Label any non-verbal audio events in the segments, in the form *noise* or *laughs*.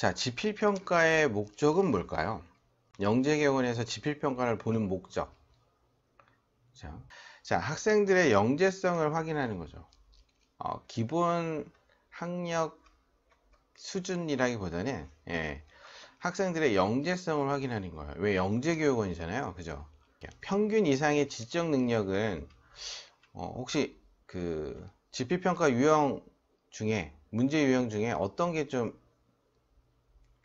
자, 지필평가의 목적은 뭘까요? 영재경원에서 지필평가를 보는 목적. 자, 자 학생들의 영재성을 확인하는 거죠. 어, 기본 학력 수준이라기보다는 예, 학생들의 영재성을 확인하는 거예요. 왜 영재교육원이잖아요, 그죠? 예, 평균 이상의 지적 능력은 어, 혹시 그 지필평가 유형 중에 문제 유형 중에 어떤 게좀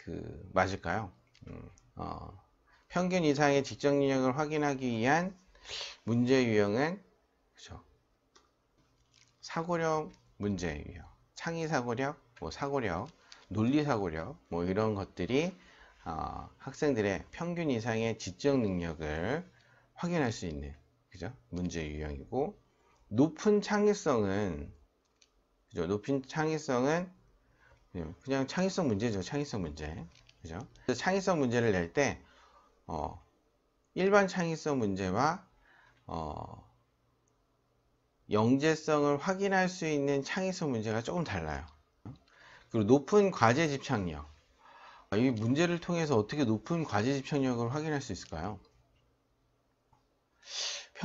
그 맞을까요? 음, 어, 평균 이상의 직접 능력을 확인하기 위한 문제 유형은 그죠? 사고력 문제 유형, 창의 사고력, 뭐 사고력, 논리 사고력, 뭐 이런 것들이 어, 학생들의 평균 이상의 지적 능력을 확인할 수 있는 그죠? 문제 유형이고 높은 창의성은 그죠? 높은 창의성은 예, 그냥 창의성 문제죠. 창의성 문제. 그죠? 창의성 문제를 낼때 어, 일반 창의성 문제와 어, 영재성을 확인할 수 있는 창의성 문제가 조금 달라요. 그리고 높은 과제 집착력. 아, 이 문제를 통해서 어떻게 높은 과제 집착력을 확인할 수 있을까요?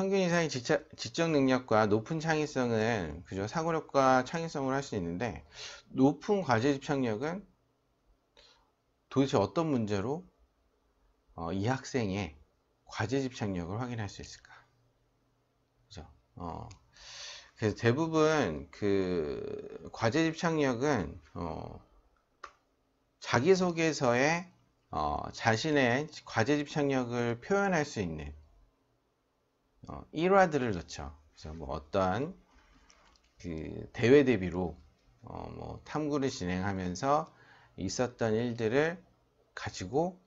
평균 이상의 지적 능력과 높은 창의성은 그저 사고력과 창의성을할 수 있는데 높은 과제 집착력은 도대체 어떤 문제로 어, 이 학생의 과제 집착력을 확인할 수 있을까? 그죠? 어, 그래서 대부분 그 과제 집착력은 어, 자기소개서에 어, 자신의 과제 집착력을 표현할 수 있는 어, 1화들을 넣죠. 그래서 뭐 어떠한 그 대회 대비로 어, 뭐 탐구를 진행하면서 있었던 일들을 가지고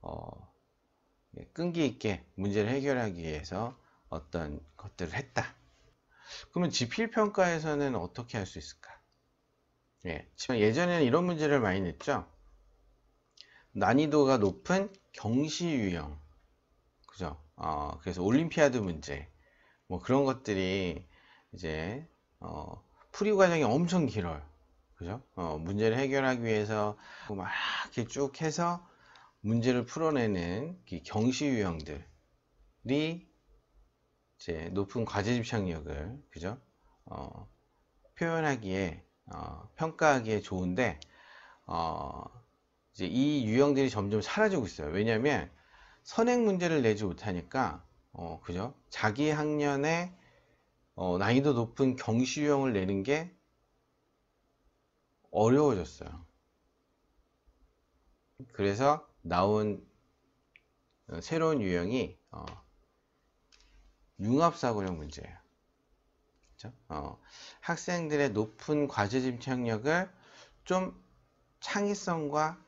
어, 예, 끈기 있게 문제를 해결하기 위해서 어떤 것들을 했다. 그러면 지필 평가에서는 어떻게 할 수 있을까? 예, 예전에는 이런 문제를 많이 냈죠. 난이도가 높은 경시 유형, 그죠? 어, 그래서 올림피아드 문제 뭐 그런 것들이 이제 어, 풀이 과정이 엄청 길어요. 그죠? 어, 문제를 해결하기 위해서 막 이렇게 쭉 해서 문제를 풀어내는 그 경시 유형들이 이제 높은 과제 집착력을 그죠? 어, 표현하기에 어, 평가하기에 좋은데 어, 이제 이 유형들이 점점 사라지고 있어요. 왜냐하면 선행 문제를 내지 못하니까 어, 그죠? 자기 학년에 어, 난이도 높은 경시 유형을 내는 게 어려워졌어요. 그래서 나온 어, 새로운 유형이 어, 융합사고형 문제예요. 그렇 어, 학생들의 높은 과제 집착력을 좀 창의성과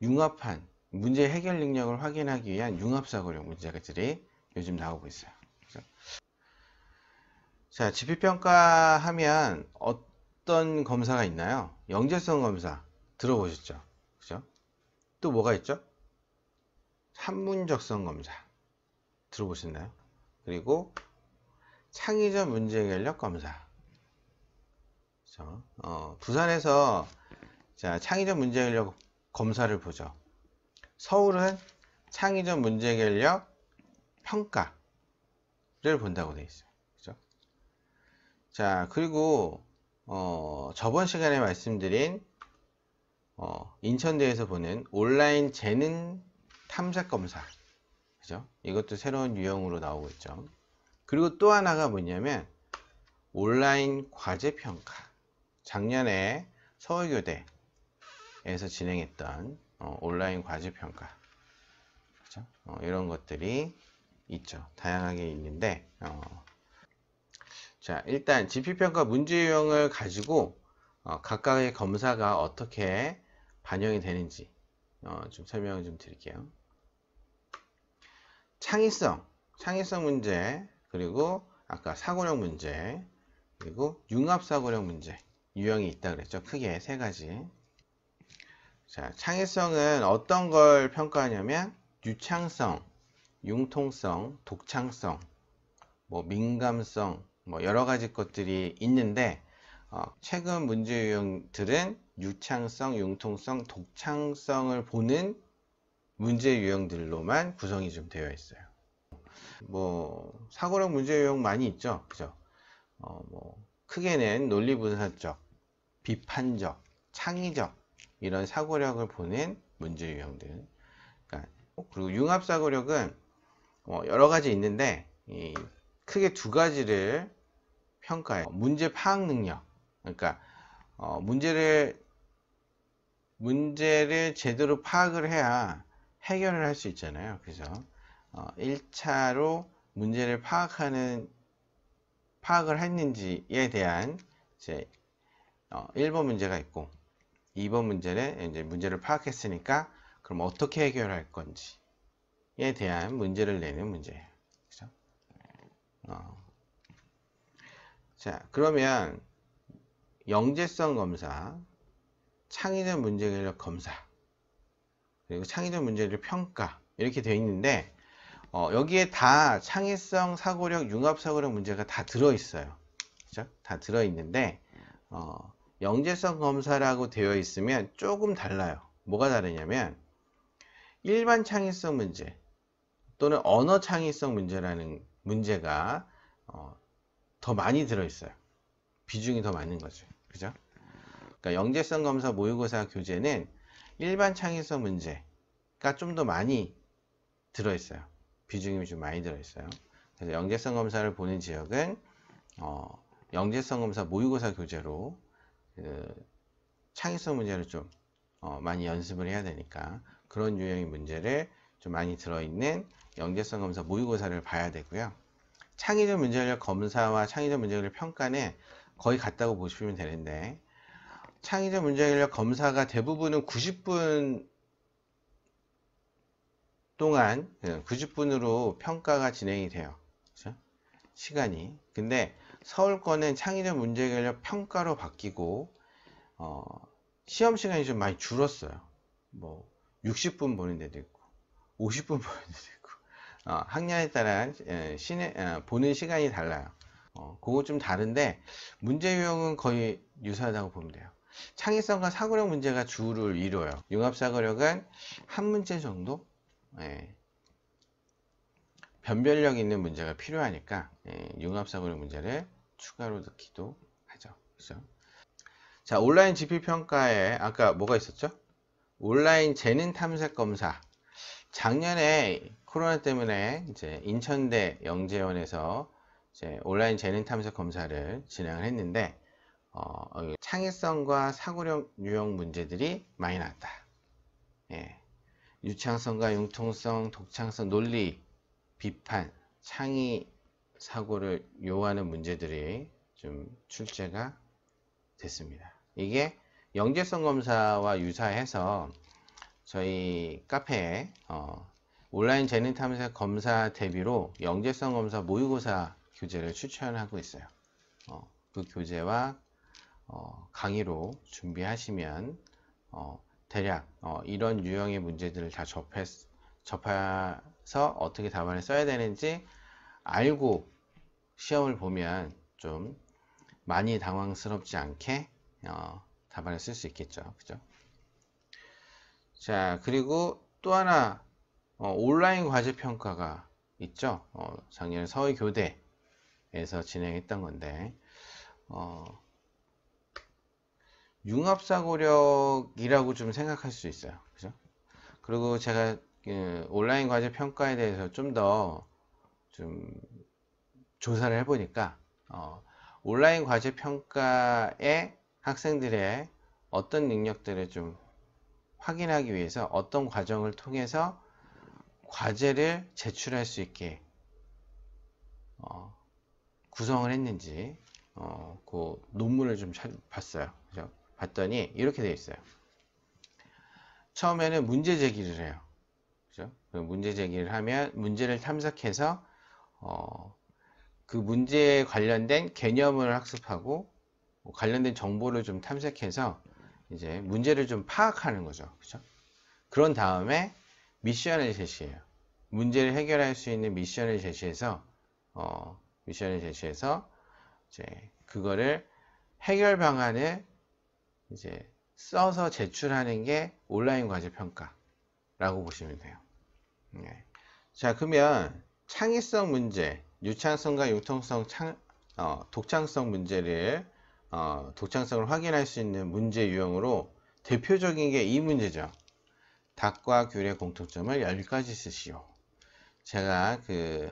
융합한 문제 해결 능력을 확인하기 위한 융합사고력 문제들이 요즘 나오고 있어요. 그렇죠? 자, 지피평가 하면 어떤 검사가 있나요? 영재성 검사 들어보셨죠? 그죠? 또 뭐가 있죠? 한문적성 검사 들어보셨나요? 그리고 창의적 문제 해결력 검사 그렇죠? 어, 부산에서 자, 창의적 문제 해결력 검사를 보죠. 서울은 창의적 문제 해결력 평가를 본다고 되어 있어요. 그죠? 자, 그리고 어, 저번 시간에 말씀드린 어, 인천대에서 보는 온라인 재능 탐색 검사. 그죠? 이것도 새로운 유형으로 나오고 있죠. 그리고 또 하나가 뭐냐면 온라인 과제 평가. 작년에 서울교대에서 진행했던 어, 온라인 과제평가 그렇죠? 어, 이런 것들이 있죠 다양하게 있는데 어, 자 일단 지피평가 문제 유형을 가지고 어, 각각의 검사가 어떻게 반영이 되는지 어, 좀 설명을 좀 드릴게요 창의성 창의성 문제 그리고 아까 사고력 문제 그리고 융합사고력 문제 유형이 있다 그랬죠 크게 세 가지 자, 창의성은 어떤 걸 평가하냐면 유창성, 융통성, 독창성, 뭐 민감성, 뭐 여러 가지 것들이 있는데 어, 최근 문제 유형들은 유창성, 융통성, 독창성을 보는 문제 유형들로만 구성이 좀 되어 있어요. 뭐 사고력 문제 유형 많이 있죠, 그죠? 어, 뭐 크게는 논리분석적 비판적, 창의적 이런 사고력을 보는 문제 유형들 그러니까, 그리고 융합사고력은 뭐 여러 가지 있는데 크게 두 가지를 평가해요 문제 파악 능력 그러니까 어, 문제를 문제를 제대로 파악을 해야 해결을 할 수 있잖아요 그래서 1차로 어, 문제를 파악하는 파악을 했는지에 대한 이제 1번 어, 문제가 있고 2번 문제는 이제 문제를 파악했으니까 그럼 어떻게 해결할 건지에 대한 문제를 내는 문제예요. 그죠? 어. 자, 그러면 영재성 검사, 창의적 문제력 검사, 그리고 창의적 문제를 평가 이렇게 되어 있는데 어, 여기에 다 창의성, 사고력, 융합사고력 문제가 다 들어있어요. 그죠? 다 들어있는데 어, 영재성 검사라고 되어 있으면 조금 달라요. 뭐가 다르냐면 일반 창의성 문제 또는 언어 창의성 문제라는 문제가 어, 더 많이 들어있어요. 비중이 더 많은 거죠. 그죠? 그러니까 영재성 검사 모의고사 교재는 일반 창의성 문제가 좀 더 많이 들어있어요. 비중이 좀 많이 들어있어요. 그래서 영재성 검사를 보는 지역은 어, 영재성 검사 모의고사 교재로 그 창의성 문제를 좀 어, 많이 연습을 해야 되니까 그런 유형의 문제를 좀 많이 들어있는 연계성 검사 모의고사를 봐야 되고요. 창의적 문제력 검사와 창의적 문제력 평가는 거의 같다고 보시면 되는데 창의적 문제력 검사가 대부분은 90분 동안 90분으로 예, 평가가 진행이 돼요. 그렇죠? 시간이. 근데 서울권은 창의적 문제 해결 력 평가로 바뀌고 어, 시험 시간이 좀 많이 줄었어요. 뭐 60분 보는 데도 있고 50분 *laughs* 보는 데도 있고 어, 학년에 따라 시내, 에, 어, 보는 시간이 달라요. 어, 그거 좀 다른데 문제 유형은 거의 유사하다고 보면 돼요. 창의성과 사고력 문제가 주를 이루어요 융합사고력은 한 문제 정도? 예. 변별력 있는 문제가 필요하니까 예, 융합사고력 문제를 추가로 넣기도 하죠. 그죠? 자, 온라인 GP 평가에 아까 뭐가 있었죠? 온라인 재능 탐색 검사. 작년에 코로나 때문에 이제 인천대 영재원에서 이제 온라인 재능 탐색 검사를 진행을 했는데 어, 창의성과 사고력 유형 문제들이 많이 나왔다. 예. 유창성과 융통성, 독창성, 논리, 비판, 창의 사고를 요하는 문제들이 좀 출제가 됐습니다. 이게 영재성 검사와 유사해서 저희 카페에 어, 온라인 재능 탐색 검사 대비로 영재성 검사 모의고사 교재를 추천하고 있어요. 어, 그 교재와 어, 강의로 준비하시면 어, 대략 어, 이런 유형의 문제들을 다 접해, 접해서 어떻게 답안을 써야 되는지 알고 시험을 보면 좀 많이 당황스럽지 않게 어, 답안을 쓸 수 있겠죠. 그죠? 자, 그리고 또 하나 어, 온라인 과제 평가가 있죠. 어, 작년 에 서울 교대에서 진행했던 건데 어, 융합사고력이라고 좀 생각할 수 있어요. 그죠? 그리고 제가 그 온라인 과제 평가에 대해서 좀더 좀 조사를 해보니까 어, 온라인 과제 평가에 학생들의 어떤 능력들을 좀 확인하기 위해서 어떤 과정을 통해서 과제를 제출할 수 있게 어, 구성을 했는지 어, 그 논문을 좀 봤어요. 그래서 봤더니 이렇게 되어 있어요. 처음에는 문제 제기를 해요. 그죠? 문제 제기를 하면 문제를 탐색해서 어, 그 문제에 관련된 개념을 학습하고 뭐 관련된 정보를 좀 탐색해서 이제 문제를 좀 파악하는 거죠. 그죠? 그런 다음에 미션을 제시해요. 문제를 해결할 수 있는 미션을 제시해서 어, 미션을 제시해서 이제 그거를 해결 방안을 이제 써서 제출하는 게 온라인 과제 평가라고 보시면 돼요. 네. 자 그러면 창의성 문제, 유창성과 융통성, 창, 어, 독창성 문제를 어, 독창성을 확인할 수 있는 문제 유형으로 대표적인 게 이 문제죠. 닭과 귤의 공통점을 10가지 쓰시오. 제가 그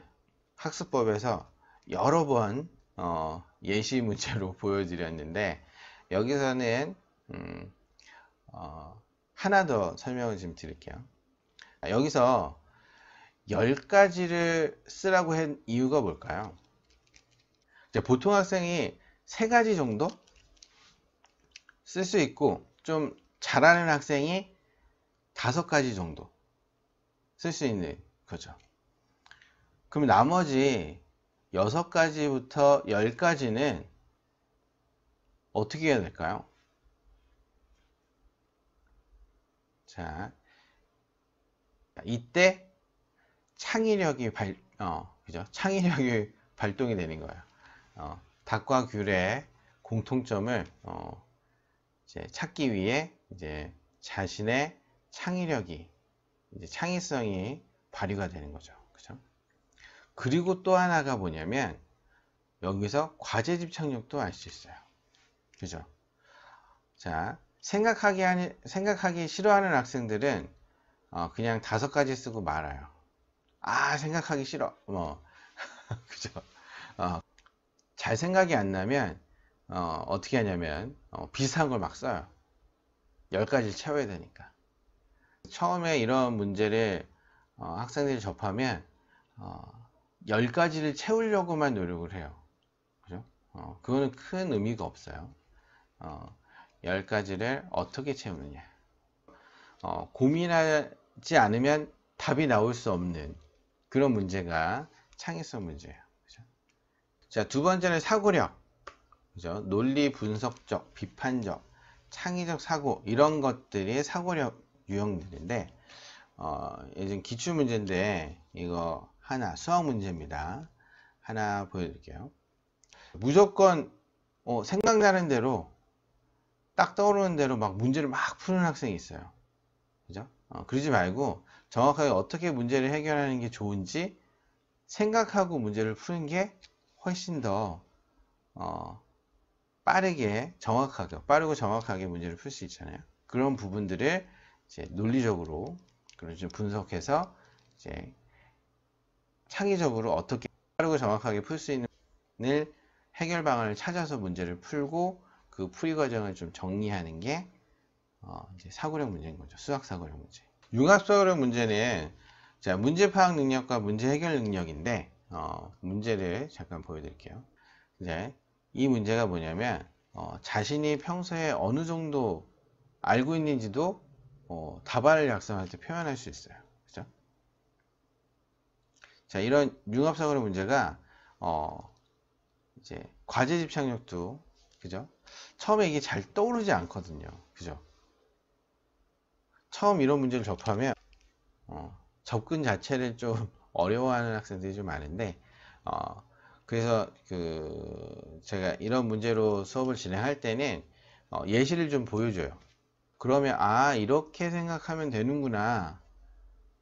학습법에서 여러 번 어, 예시 문제로 *laughs* 보여드렸는데 여기서는 음, 어, 하나 더 설명을 좀 드릴게요. 여기서 10가지를 쓰라고 한 이유가 뭘까요? 보통 학생이 3가지 정도 쓸 수 있고 좀 잘하는 학생이 5가지 정도 쓸 수 있는 거죠. 그럼 나머지 6가지부터 10가지는 어떻게 해야 될까요? 자, 이때 창의력이 발, 어, 그죠? 창의력이 *laughs* 발동이 되는 거예요. 어, 닭과 귤의 공통점을 어, 이제 찾기 위해 이제 자신의 창의력이 이제 창의성이 발휘가 되는 거죠. 그죠? 그리고 또 하나가 뭐냐면 여기서 과제 집착력도 알 수 있어요. 그죠? 자, 생각하기 하니, 생각하기 싫어하는 학생들은 어, 그냥 다섯 가지 쓰고 말아요. 아 생각하기 싫어 뭐 *laughs* 그죠 어, 잘 생각이 안 나면 어, 어떻게 하냐면 어, 비슷한 걸 막 써요 10가지를 채워야 되니까 처음에 이런 문제를 어, 학생들이 접하면 어, 10가지를 채우려고만 노력을 해요 그죠? 어, 그거는 큰 의미가 없어요 어, 10가지를 어떻게 채우느냐 어, 고민하지 않으면 답이 나올 수 없는 그런 문제가 창의성 문제예요. 그죠? 자, 두 번째는 사고력. 그죠? 논리 분석적, 비판적, 창의적 사고 이런 것들이 사고력 유형들인데 어, 예전 기출 문제인데 이거 하나 수학 문제입니다. 하나 보여드릴게요. 무조건 어, 생각나는 대로 딱 떠오르는 대로 막 문제를 막 푸는 학생이 있어요. 그죠? 어, 그러지 말고 정확하게 어떻게 문제를 해결하는 게 좋은지 생각하고 문제를 푸는 게 훨씬 더 어, 빠르게 정확하게 빠르고 정확하게 문제를 풀 수 있잖아요. 그런 부분들을 이제 논리적으로 그런 좀 분석해서 이제 창의적으로 어떻게 빠르고 정확하게 풀 수 있는 해결 방안을 찾아서 문제를 풀고 그 풀이 과정을 좀 정리하는 게 어, 이제 사고력 문제인 거죠. 수학 사고력 문제. 융합서열 문제는 자 문제 파악 능력과 문제 해결 능력인데 어, 문제를 잠깐 보여드릴게요. 이제 이 문제가 뭐냐면 어, 자신이 평소에 어느 정도 알고 있는지도 어, 답안을 작성할 때 표현할 수 있어요. 그죠? 자 이런 융합사고의 문제가 어, 이제 과제 집착력도 그죠? 처음에 이게 잘 떠오르지 않거든요. 그죠? 처음 이런 문제를 접하면 어, 접근 자체를 좀 *laughs* 어려워하는 학생들이 좀 많은데 어, 그래서 그 제가 이런 문제로 수업을 진행할 때는 어, 예시를 좀 보여줘요. 그러면 아 이렇게 생각하면 되는구나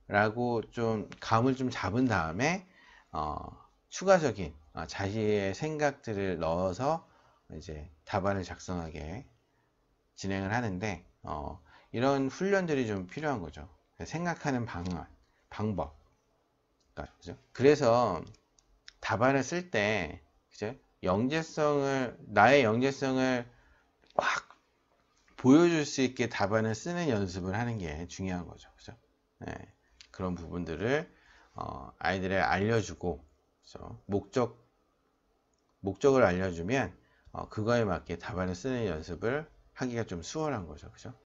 라고 좀 감을 좀 잡은 다음에 어, 추가적인 어, 자신의 생각들을 넣어서 이제 답안을 작성하게 진행을 하는데 어, 이런 훈련들이 좀 필요한 거죠. 생각하는 방안, 방법. 그러니까, 그죠? 그래서 답안을 쓸 때, 그죠? 영재성을, 나의 영재성을 확 보여줄 수 있게 답안을 쓰는 연습을 하는 게 중요한 거죠. 그죠? 네. 그런 부분들을 어, 아이들에 게 알려주고, 그죠? 목적, 목적을 알려주면 어, 그거에 맞게 답안을 쓰는 연습을 하기가 좀 수월한 거죠. 그죠?